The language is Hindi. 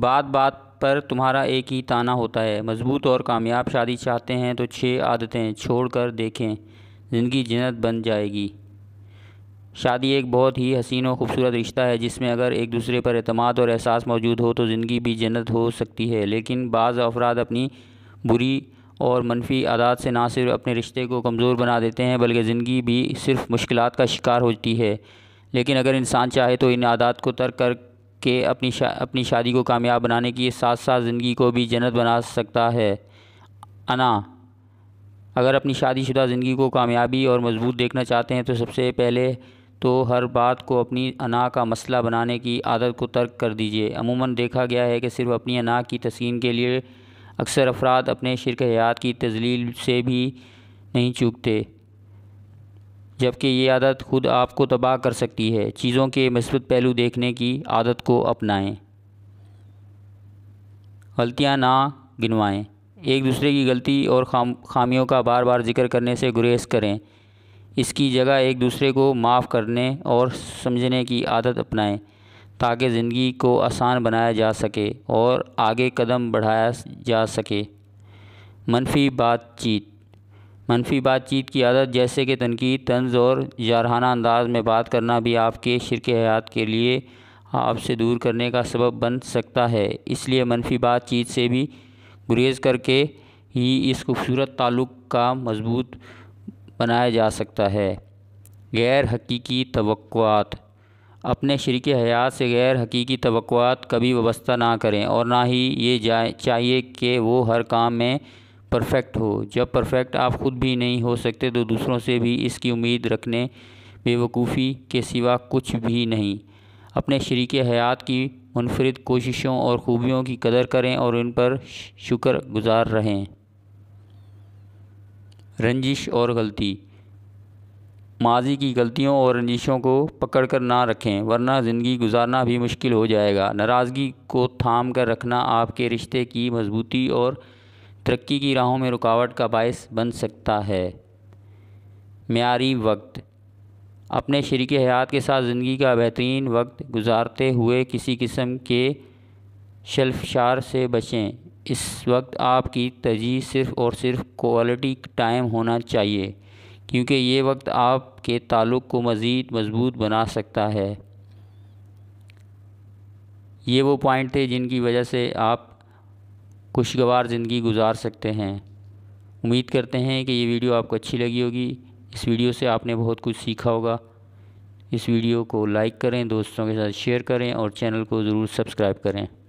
बात बात पर तुम्हारा एक ही ताना होता है मजबूत और कामयाब शादी चाहते हैं तो छः आदतें छोड़ कर देखें ज़िंदगी जन्नत बन जाएगी शादी एक बहुत ही हसीन और ख़ूबसूरत रिश्ता है जिसमें अगर एक दूसरे पर अतमाद और एहसास मौजूद हो तो ज़िंदगी भी जन्नत हो सकती है लेकिन बाज़ अफराद अपनी बुरी और मनफी आदात से ना सिर्फ अपने रिश्ते को कमज़ोर बना देते हैं बल्कि ज़िंदगी भी सिर्फ मुश्किल का शिकार होती है लेकिन अगर इंसान चाहे तो इन आदात को तर्क कर के अपनी शा, अपनी शादी को कामयाब बनाने की साथ साथ ज़िंदगी को भी जन्नत बना सकता है अना अगर अपनी शादीशुदा ज़िंदगी को कामयाबी और मजबूत देखना चाहते हैं तो सबसे पहले तो हर बात को अपनी अना का मसला बनाने की आदत को तर्क कर दीजिए अमूमन देखा गया है कि सिर्फ अपनी अना की तस्किन के लिए अक्सर अफराद अपने शिरक हयात की तजलील से भी नहीं चूकते जबकि ये आदत खुद आपको तबाह कर सकती है चीज़ों के मस्बत पहलू देखने की आदत को अपनाएं गलतियाँ ना गिनवाएं एक दूसरे की गलती और खाम खामियों का बार बार जिक्र करने से गुरेज करें इसकी जगह एक दूसरे को माफ़ करने और समझने की आदत अपनाएं ताकि ज़िंदगी को आसान बनाया जा सके और आगे कदम बढ़ाया जा सके मनफी बातचीत मनफी बातचीत की आदत जैसे कि तनकीद तंज और जारहाना अंदाज में बात करना भी आपके शिरक हयात के लिए आपसे दूर करने का सबब बन सकता है इसलिए मनफी बातचीत से भी गुरेज करके ही इस खूबसूरत ताल्लुक़ का मजबूत बनाया जा सकता है गैर हकीकी तो अपने शरीक हयात से गैर हकीकी तो कभी वाबस्ता ना करें और ना ही ये जाए चाहिए कि वो हर काम में परफेक्ट हो जब परफेक्ट आप ख़ुद भी नहीं हो सकते तो दूसरों से भी इसकी उम्मीद रखने बेवकूफ़ी के सिवा कुछ भी नहीं अपने शरीक हयात की मुनफरद कोशिशों और ख़ूबियों की कदर करें और उन पर शुक्र गुज़ार रहें रंजिश और गलती माजी की गलतियों और रंजिशों को पकड़ कर ना रखें वरना ज़िंदगी गुजारना भी मुश्किल हो जाएगा नाराज़गी को थाम कर रखना आपके रिश्ते की मजबूती और तरक्की की राहों में रुकावट का बायस बन सकता है मीरी वक्त अपने शरीक हयात के साथ ज़िंदगी का बेहतरीन वक्त गुजारते हुए किसी किस्म के शल्फशार से बचें इस वक्त आपकी तरजीह सिर्फ़ और सिर्फ क्वालिटी टाइम होना चाहिए क्योंकि ये वक्त आपके ताल्लुक़ को मज़ीद मज़बूत बना सकता है ये वो पॉइंट थे जिनकी वजह से आप खुशगवार ज़िंदगी गुजार सकते हैं उम्मीद करते हैं कि ये वीडियो आपको अच्छी लगी होगी इस वीडियो से आपने बहुत कुछ सीखा होगा इस वीडियो को लाइक करें दोस्तों के साथ शेयर करें और चैनल को ज़रूर सब्सक्राइब करें